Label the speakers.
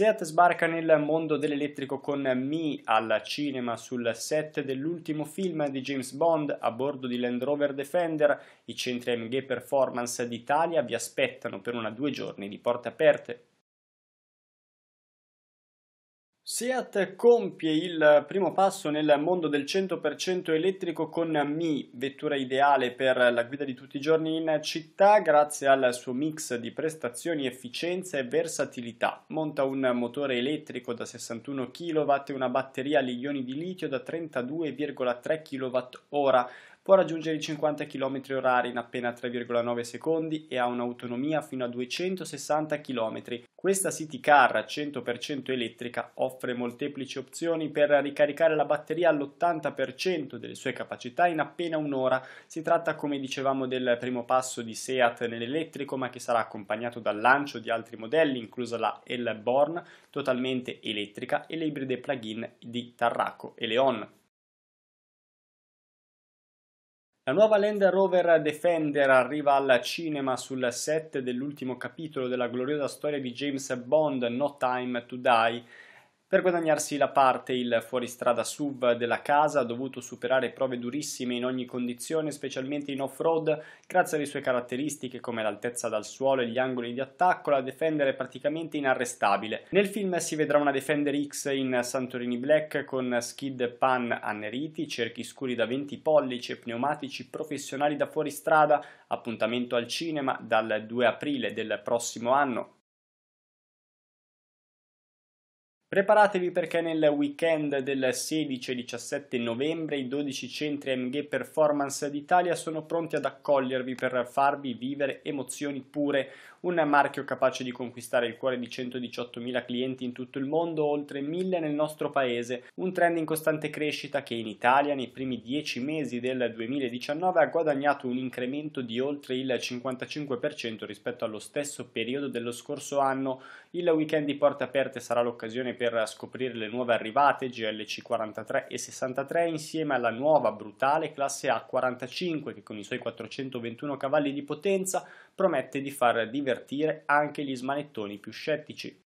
Speaker 1: Seat sbarca nel mondo dell'elettrico con Mi al cinema sul set dell'ultimo film di James Bond a bordo di Land Rover Defender. I centri AMG Performance d'Italia vi aspettano per una due giorni di porte aperte. Seat compie il primo passo nel mondo del 100% elettrico con Mi, vettura ideale per la guida di tutti i giorni in città grazie al suo mix di prestazioni, efficienza e versatilità. Monta un motore elettrico da 61 kW e una batteria agli ioni di litio da 32,3 kWh, può raggiungere i 50 km orari in appena 3,9 secondi e ha un'autonomia fino a 260 km. Questa City Car 100% elettrica offre molteplici opzioni per ricaricare la batteria all'80% delle sue capacità in appena un'ora. Si tratta, come dicevamo, del primo passo di Seat nell'elettrico, ma che sarà accompagnato dal lancio di altri modelli, inclusa la Elborn totalmente elettrica e le ibride plug-in di Tarraco e Leon. La nuova Land Rover Defender arriva al cinema sul set dell'ultimo capitolo della gloriosa storia di James Bond, No Time to Die, per guadagnarsi la parte il fuoristrada SUV della casa ha dovuto superare prove durissime in ogni condizione, specialmente in off-road, grazie alle sue caratteristiche come l'altezza dal suolo e gli angoli di attacco, la Defender è praticamente inarrestabile. Nel film si vedrà una Defender X in Santorini Black con skid pan anneriti, cerchi scuri da 20 pollici e pneumatici professionali da fuoristrada, appuntamento al cinema dal 2 aprile del prossimo anno. Preparatevi perché nel weekend del 16 e 17 novembre i 12 centri MG Performance d'Italia sono pronti ad accogliervi per farvi vivere emozioni pure, un marchio capace di conquistare il cuore di 118.000 clienti in tutto il mondo, oltre 1.000 nel nostro paese, un trend in costante crescita che in Italia nei primi 10 mesi del 2019 ha guadagnato un incremento di oltre il 55% rispetto allo stesso periodo dello scorso anno. Il weekend di porte aperte sarà l'occasione per scoprire le nuove arrivate GLC 43 e 63 insieme alla nuova brutale classe A45 che con i suoi 421 cavalli di potenza promette di far divertire anche gli smanettoni più scettici.